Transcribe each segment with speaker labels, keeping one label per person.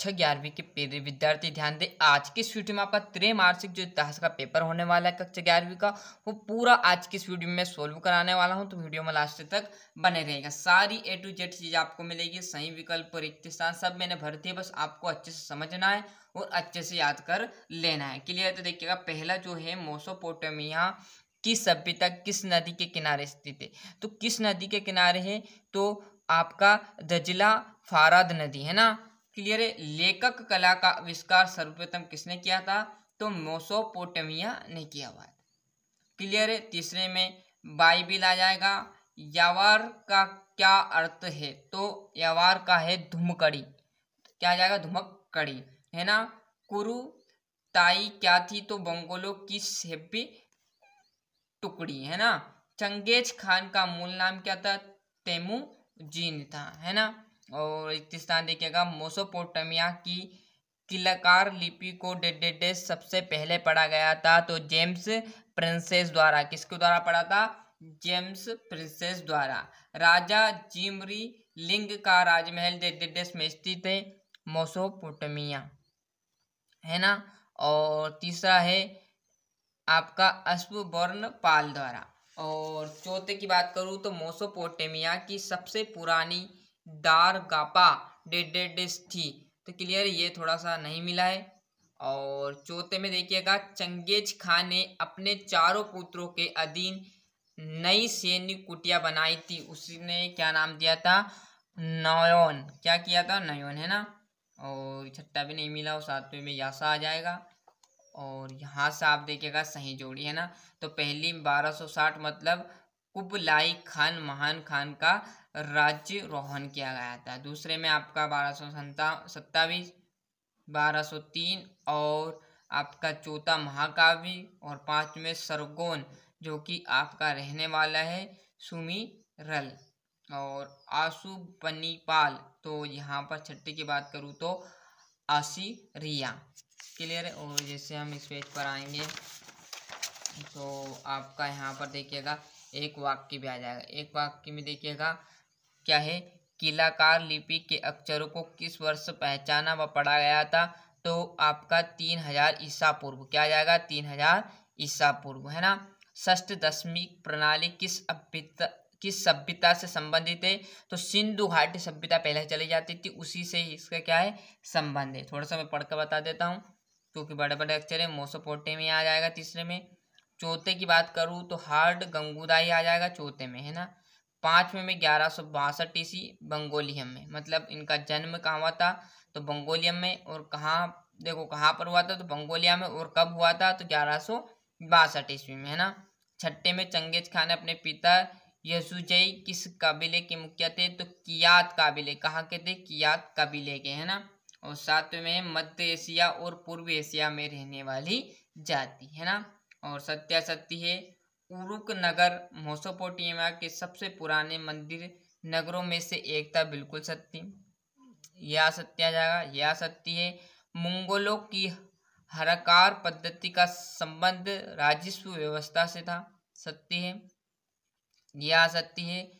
Speaker 1: कक्षा ग्यारहवीं के विद्यार्थी ध्यान दें आज की इस वीडियो में आपका त्रैमासिक जो इतिहास का पेपर होने वाला है कक्षा ग्यारहवीं का वो पूरा आज की इस वीडियो में सोल्व कराने वाला हूँ तो वीडियो में लास्ट तक बने रहेगा सारी ए टू जेड चीज़ आपको मिलेगी सही विकल्प और रिक्त स्थान सब मैंने भर दिए बस आपको अच्छे से समझना है और अच्छे से याद कर लेना है क्लियर तो देखिएगा पहला जो है मोसोपोटामिया की सभ्यता किस नदी के किनारे स्थित है तो किस नदी के किनारे है तो आपका दजला फाराद नदी है ना क्लियर है लेखक कला का आविष्कार सर्वप्रथम किसने किया था तो मोसोपोटेमिया ने किया हुआ है क्लियर है तीसरे में बाइबिल आ जाएगा यावार का क्या अर्थ है तो यावार का है धुमकड़ी क्या आ जाएगा धुमकड़ी है ना कुरु ताई क्या थी तो बंगोलों की सेबी टुकड़ी है ना चंगेज खान का मूल नाम क्या था तेमू जीन था है ना और स्थान देखिएगा मोसोपोटामिया की किलाकार लिपि को डेडेडे सबसे पहले पढ़ा गया था तो जेम्स प्रिंसेस द्वारा किसके द्वारा पढ़ा था जेम्स प्रिंसेस द्वारा राजा जिमरी लिंग का राजमहल डेडेडेस में स्थित है मोसोपोटामिया है ना और तीसरा है आपका अश्वबर्ण पाल द्वारा और चौथे की बात करूँ तो मोसोपोटामिया की सबसे पुरानी डार गापा डेडेडेस्थी तो क्लियर ये थोड़ा सा नहीं मिला है और चौथे में देखिएगा चंगेज खान ने अपने चारों पुत्रों के अधीन नई सैनिक कुटिया बनाई थी उसने क्या नाम दिया था नयोन क्या किया था नयोन है ना और छठा भी नहीं मिला और सातवें में यासा आ जाएगा और यहाँ से आप देखिएगा सही जोड़ी है ना तो पहली 1260 मतलब कुबलाई खान महान खान का राज्य रोहन किया गया था दूसरे में आपका बारह सौ सत्ताईस बारह सौ तीन और आपका चौथा महाकाव्य और पांच में सरगोन जो कि आपका रहने वाला है सुमी रल और आशु पनीपाल तो यहाँ पर छठी की बात करूँ तो आसी रिया क्लियर है और जैसे हम इस पेज पर आएंगे तो आपका यहाँ पर देखिएगा एक वाक्य भी आ जाएगा एक वाक्य में देखिएगा क्या है किलाकार लिपि के अक्षरों को किस वर्ष पहचाना व पढ़ा गया था तो आपका तीन हजार ईसा पूर्व क्या आ जाएगा तीन हजार ईसा पूर्व है ना षष्ठ दशमिक प्रणाली किस अभ्यता किस सभ्यता से संबंधित है तो सिंधु घाटी सभ्यता पहले चली जाती थी उसी से इसका क्या है संबंध है थोड़ा सा मैं पढ़कर बता देता हूँ क्योंकि बड़े बड़े अक्षर है मोसोपोटे में आ जाएगा तीसरे में चौथे की बात करूँ तो हार्ड गंगूदाई आ जाएगा चौथे में है ना पाँचवें में ग्यारह सौ बासठ ईसी बंगोलियम में मतलब इनका जन्म कहाँ हुआ था तो बंगोलियम में और कहाँ देखो कहाँ पर हुआ था तो बंगोलिया में और कब हुआ था तो ग्यारह सौ बासठ ईस्वी में है ना छठे में चंगेज खान ने अपने पिता यसुजई किस कबीले के मुखिया थे तो कियात काबिले कहाँ के थे कियात कबीले के है ना और सातवें में मध्य एशिया और पूर्व एशिया में रहने वाली जाति है ना और सत्यासत्य है उरुक नगर मोसोपोटिया के सबसे पुराने मंदिर नगरों में से एक था बिल्कुल सत्य यह असत्य जाएगा यह सत्य है मंगोलों की हराकार पद्धति का संबंध राजस्व व्यवस्था से था सत्य है यह सत्य है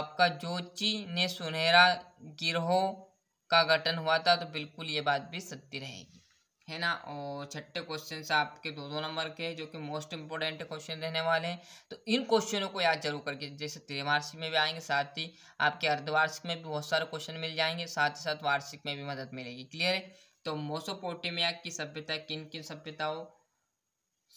Speaker 1: आपका जोची ने सुनहरा गिरोह का गठन हुआ था तो बिल्कुल ये बात भी सत्य रहेगी है ना और छठे क्वेश्चन आपके दो दो नंबर के जो कि मोस्ट इंपॉर्टेंट क्वेश्चन रहने वाले हैं तो इन क्वेश्चनों को याद जरूर करके जैसे त्रिवार्षिक में भी आएंगे साथ ही आपके अर्धवार्षिक में भी बहुत सारे क्वेश्चन मिल जाएंगे साथ ही साथ वार्षिक में भी मदद मिलेगी क्लियर है तो मोसोपोटेमिया की सभ्यता किन किन सभ्यताओं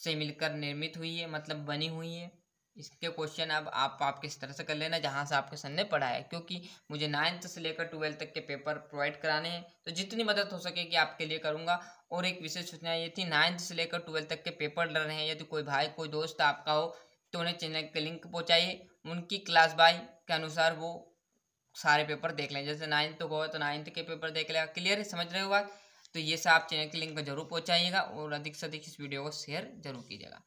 Speaker 1: से मिलकर निर्मित हुई है मतलब बनी हुई है इसके क्वेश्चन अब आप आप किस तरह से कर लेना जहाँ से आपके सन ने पढ़ा है क्योंकि मुझे नाइन्थ से लेकर ट्वेल्थ तक के पेपर प्रोवाइड कराने हैं तो जितनी मदद हो सकेगी आपके लिए करूँगा और एक विशेष सूचना ये थी नाइन्थ से लेकर ट्वेल्थ तक के पेपर लड़ रहे हैं यदि कोई भाई कोई दोस्त आपका हो तो उन्हें चैनल के लिंक पहुँचाइए उनकी क्लास बाई के अनुसार वो सारे पेपर देख लें जैसे नाइन्थ को तो नाइन्थ के पेपर देख लेगा क्लियर है समझ रहे हो बात तो ये सब आप चैनल के लिंक को जरूर पहुँचाइएगा और अधिक से अधिक इस वीडियो को शेयर जरूर कीजिएगा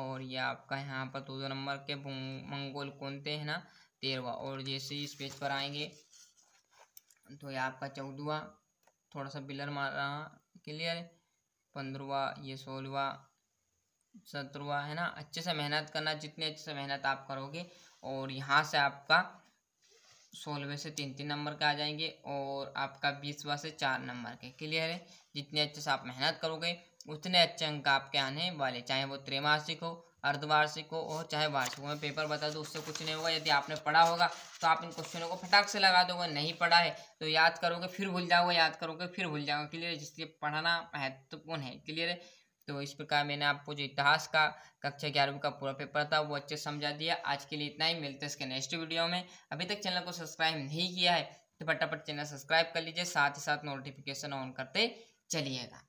Speaker 1: और ये आपका यहाँ पर दो नंबर के मंगोल कोनते हैं ना तेरवा और जैसे ही इस पेज पर आएंगे तो ये आपका चौदवा थोड़ा सा बिलर मारा क्लियर पंद्रवा ये सोलवा सत्रवा है ना अच्छे से मेहनत करना जितने अच्छे से मेहनत आप करोगे और यहाँ से आपका सोलहवें से तीन तीन नंबर के आ जाएंगे और आपका बीसवा से चार नंबर के क्लियर है जितने अच्छे से आप मेहनत करोगे उतने अच्छे अंक आपके आने वाले चाहे वो त्रैमासिक हो अर्धवार्षिक हो और चाहे वार्षिक हो मैं पेपर बता दूँ उससे कुछ नहीं होगा यदि आपने पढ़ा होगा तो आप इन क्वेश्चनों को फटाक से लगा दोगे नहीं पढ़ा है तो याद करोगे फिर भूल जाओगे याद करोगे फिर भूल जाओगे क्लियर है जिसके पढ़ना महत्वपूर्ण है क्लियर है तो इस प्रकार मैंने आपको जो इतिहास का कक्षा ग्यारहवीं का पूरा पेपर था वो अच्छे समझा दिया आज के लिए इतना ही मिलते हैं इसके नेक्स्ट वीडियो में अभी तक चैनल को सब्सक्राइब नहीं किया है तो फटाफट चैनल सब्सक्राइब कर लीजिए साथ ही साथ नोटिफिकेशन ऑन करते चलिएगा